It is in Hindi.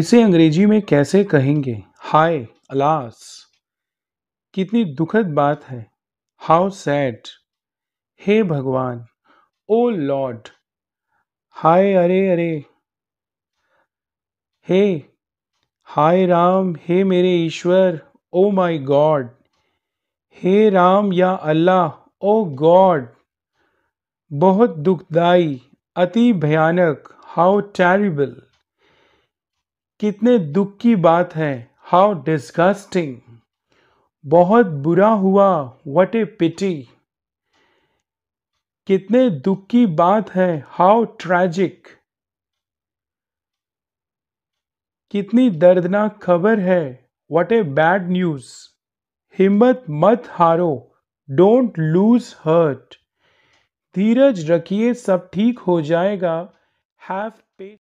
इसे अंग्रेजी में कैसे कहेंगे हाय अलास कितनी दुखद बात है हाउ सैड हे भगवान ओ लॉर्ड हाय अरे अरे हे हाय राम हे मेरे ईश्वर ओ माय गॉड हे राम या अल्लाह ओ गॉड बहुत दुखदाई अति भयानक हाउ टेरिबल कितने दुख की बात है हाउ डिस्गस्टिंग बहुत बुरा हुआ वट ए पिटी कितने दुख की बात है हाउ ट्रैजिक कितनी दर्दनाक खबर है वट ए बैड न्यूज हिम्मत मत हारो डोंट लूज हर्ट धीरज रखिए सब ठीक हो जाएगा हैव पे